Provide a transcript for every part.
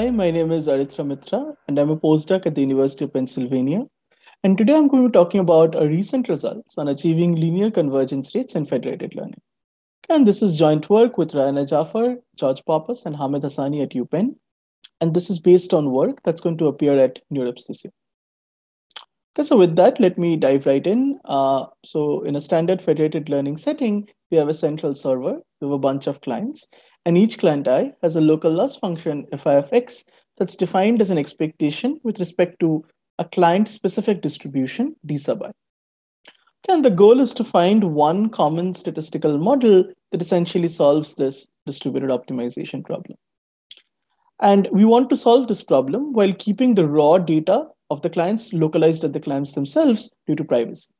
Hi, my name is Aritra Mitra, and I'm a postdoc at the University of Pennsylvania. And today I'm going to be talking about our recent results on achieving linear convergence rates in federated learning. And this is joint work with Rana Jafar, George Pappas, and Hamid Hassani at UPenn. And this is based on work that's going to appear at NeurIPS this year. Okay, so with that, let me dive right in. Uh, so in a standard federated learning setting, we have a central server, we have a bunch of clients, and each client I has a local loss function fi of x that's defined as an expectation with respect to a client specific distribution d sub i. And the goal is to find one common statistical model that essentially solves this distributed optimization problem. And we want to solve this problem while keeping the raw data of the clients localized at the clients themselves due to privacy.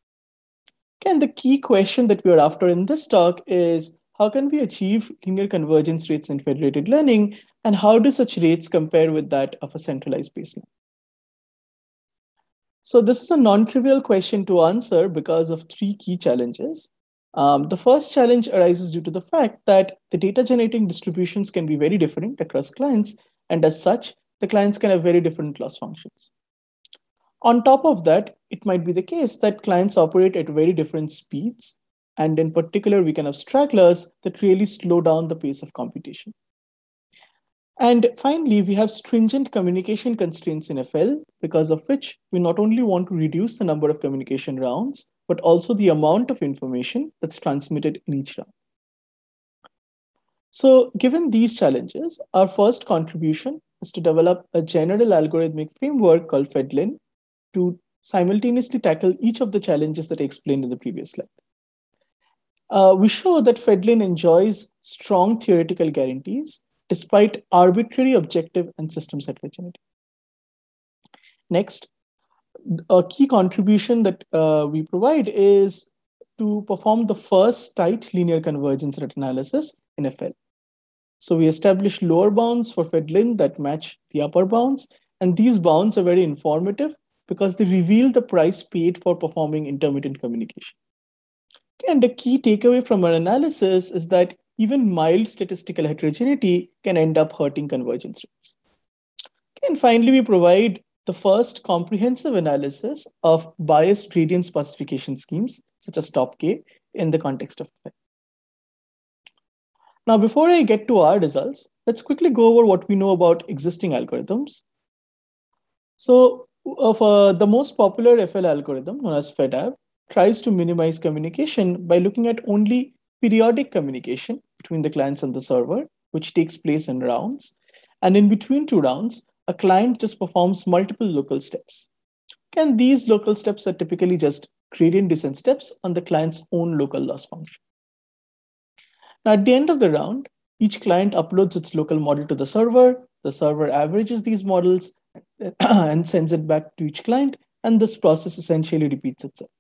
And the key question that we are after in this talk is how can we achieve linear convergence rates in federated learning? And how do such rates compare with that of a centralized baseline? So, this is a non trivial question to answer because of three key challenges. Um, the first challenge arises due to the fact that the data generating distributions can be very different across clients, and as such, the clients can have very different loss functions. On top of that, it might be the case that clients operate at very different speeds and in particular, we can have stragglers that really slow down the pace of computation. And finally, we have stringent communication constraints in FL, because of which we not only want to reduce the number of communication rounds, but also the amount of information that's transmitted in each round. So, given these challenges, our first contribution is to develop a general algorithmic framework called FedLin to simultaneously tackle each of the challenges that I explained in the previous slide uh, we show that Fedlin enjoys strong theoretical guarantees despite arbitrary objective and systems heterogeneity. Next, a key contribution that uh, we provide is to perform the first tight linear convergence rate analysis in FL. So we establish lower bounds for Fedlin that match the upper bounds, and these bounds are very informative because they reveal the price paid for performing intermittent communication. And the key takeaway from our analysis is that even mild statistical heterogeneity can end up hurting convergence rates. And finally, we provide the first comprehensive analysis of biased gradient specification schemes, such as top-k, in the context of Now, before I get to our results, let's quickly go over what we know about existing algorithms. So, of uh, the most popular FL algorithm known as FedAV tries to minimize communication by looking at only periodic communication between the clients and the server, which takes place in rounds. And in between two rounds, a client just performs multiple local steps. And these local steps are typically just gradient descent steps on the client's own local loss function. Now, at the end of the round, each client uploads its local model to the server. The server averages these models and sends it back to each client. And this process essentially repeats itself.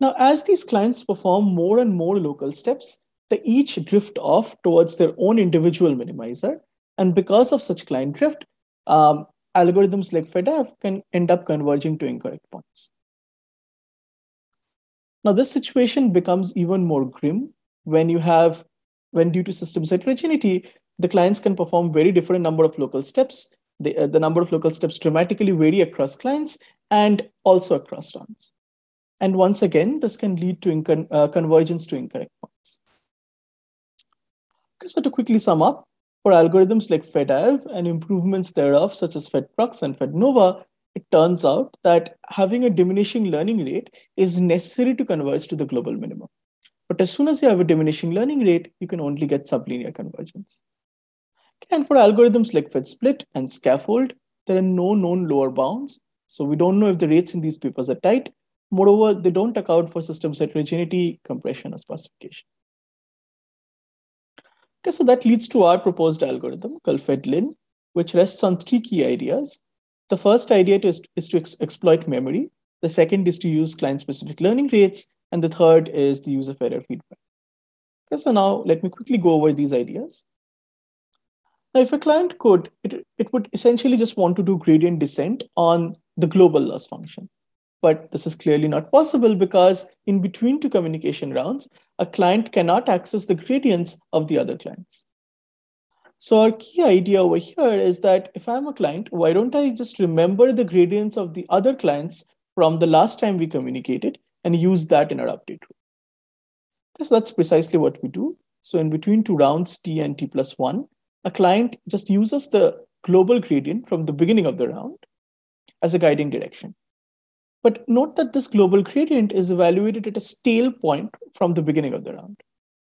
Now, as these clients perform more and more local steps, they each drift off towards their own individual minimizer. And because of such client drift, um, algorithms like FedAv can end up converging to incorrect points. Now, this situation becomes even more grim when you have, when due to systems heterogeneity, the clients can perform very different number of local steps. The, uh, the number of local steps dramatically vary across clients and also across rounds. And once again, this can lead to inc- uh, convergence to incorrect points. Okay, so to quickly sum up, for algorithms like FedEv and improvements thereof, such as FedProx and FedNova, it turns out that having a diminishing learning rate is necessary to converge to the global minimum. But as soon as you have a diminishing learning rate, you can only get sublinear convergence. Okay, and for algorithms like FedSplit and Scaffold, there are no known lower bounds. So we don't know if the rates in these papers are tight, Moreover, they don't account for systems heterogeneity, compression, or specification. Okay, so that leads to our proposed algorithm called FedLin, which rests on three key ideas. The first idea is, is to ex exploit memory. The second is to use client-specific learning rates. And the third is the use of error feedback. Okay, so now let me quickly go over these ideas. Now, if a client could, it, it would essentially just want to do gradient descent on the global loss function. But this is clearly not possible because in between two communication rounds, a client cannot access the gradients of the other clients. So our key idea over here is that if I'm a client, why don't I just remember the gradients of the other clients from the last time we communicated and use that in our update rule? Because that's precisely what we do. So in between two rounds, T and T plus one, a client just uses the global gradient from the beginning of the round as a guiding direction. But note that this global gradient is evaluated at a stale point from the beginning of the round.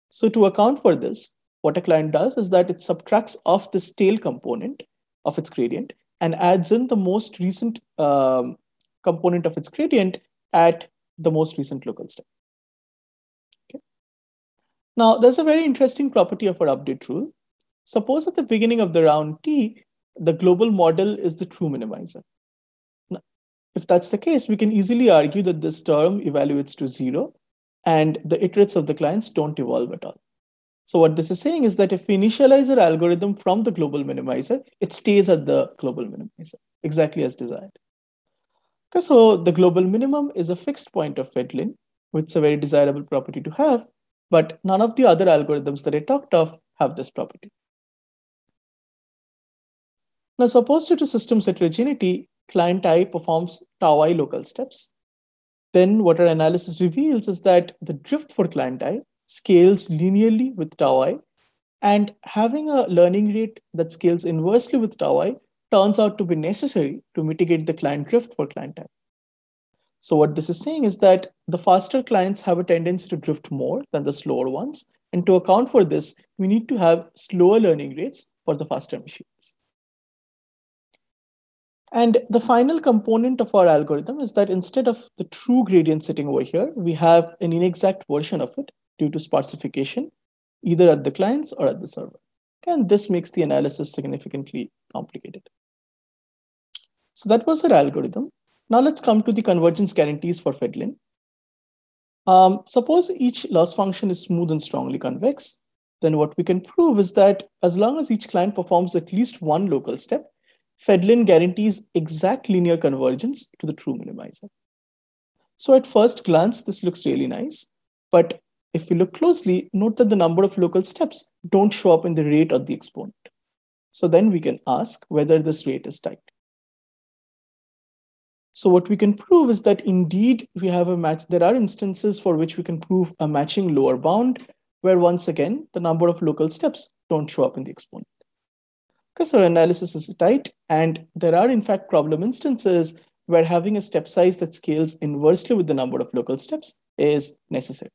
So to account for this, what a client does is that it subtracts off the stale component of its gradient and adds in the most recent um, component of its gradient at the most recent local step. Okay. Now, there's a very interesting property of our update rule. Suppose at the beginning of the round T, the global model is the true minimizer. If that's the case, we can easily argue that this term evaluates to zero and the iterates of the clients don't evolve at all. So what this is saying is that if we initialize our algorithm from the global minimizer, it stays at the global minimizer exactly as desired. Okay, so the global minimum is a fixed point of fiddling, which is a very desirable property to have, but none of the other algorithms that I talked of have this property. Now, suppose due to system's heterogeneity, client I performs tau i local steps. Then what our analysis reveals is that the drift for client I scales linearly with tau i, and having a learning rate that scales inversely with tau i turns out to be necessary to mitigate the client drift for client I. So what this is saying is that the faster clients have a tendency to drift more than the slower ones. And to account for this, we need to have slower learning rates for the faster machines. And the final component of our algorithm is that instead of the true gradient sitting over here, we have an inexact version of it due to sparsification, either at the clients or at the server. And this makes the analysis significantly complicated. So that was our algorithm. Now let's come to the convergence guarantees for FedLin. Um, suppose each loss function is smooth and strongly convex, then what we can prove is that as long as each client performs at least one local step, Fedlin guarantees exact linear convergence to the true minimizer. So at first glance, this looks really nice. But if we look closely, note that the number of local steps don't show up in the rate or the exponent. So then we can ask whether this rate is tight. So what we can prove is that indeed we have a match. There are instances for which we can prove a matching lower bound, where once again, the number of local steps don't show up in the exponent because our analysis is tight, and there are in fact problem instances where having a step size that scales inversely with the number of local steps is necessary.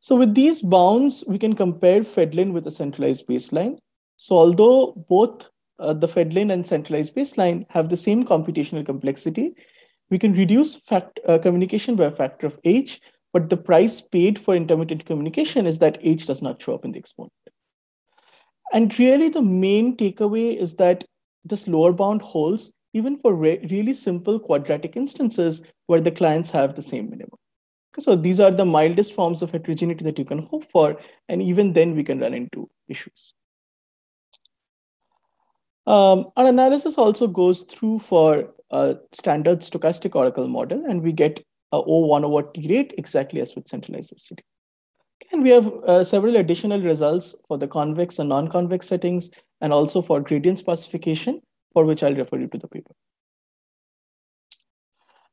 So with these bounds, we can compare Fedlin with a centralized baseline. So although both uh, the Fedlin and centralized baseline have the same computational complexity, we can reduce fact, uh, communication by a factor of h, but the price paid for intermittent communication is that h does not show up in the exponent. And really, the main takeaway is that this lower bound holds even for re- really simple quadratic instances where the clients have the same minimum. So these are the mildest forms of heterogeneity that you can hope for. And even then, we can run into issues. Um, our analysis also goes through for a standard stochastic oracle model, and we get a O1 over T rate exactly as with centralized STD. And we have uh, several additional results for the convex and non-convex settings, and also for gradient specification, for which I'll refer you to the paper.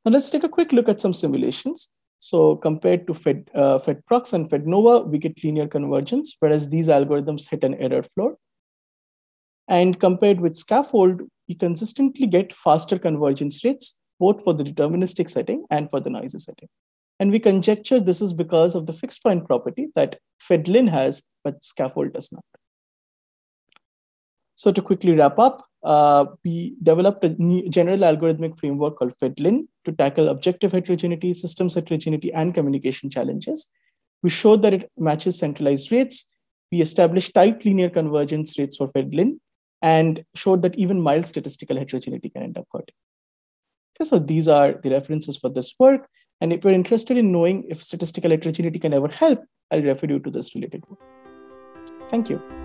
Now let's take a quick look at some simulations. So compared to Fed, uh, FedProx and FedNova, we get linear convergence, whereas these algorithms hit an error floor. And compared with Scaffold, we consistently get faster convergence rates, both for the deterministic setting and for the noisy setting. And we conjecture this is because of the fixed point property that Fedlin has, but scaffold does not. So to quickly wrap up, uh, we developed a general algorithmic framework called Fedlin to tackle objective heterogeneity, systems heterogeneity, and communication challenges. We showed that it matches centralized rates. We established tight linear convergence rates for Fedlin and showed that even mild statistical heterogeneity can end up hurting. Okay, so these are the references for this work. And if you're interested in knowing if statistical heterogeneity can ever help, I'll refer you to this related work. Thank you.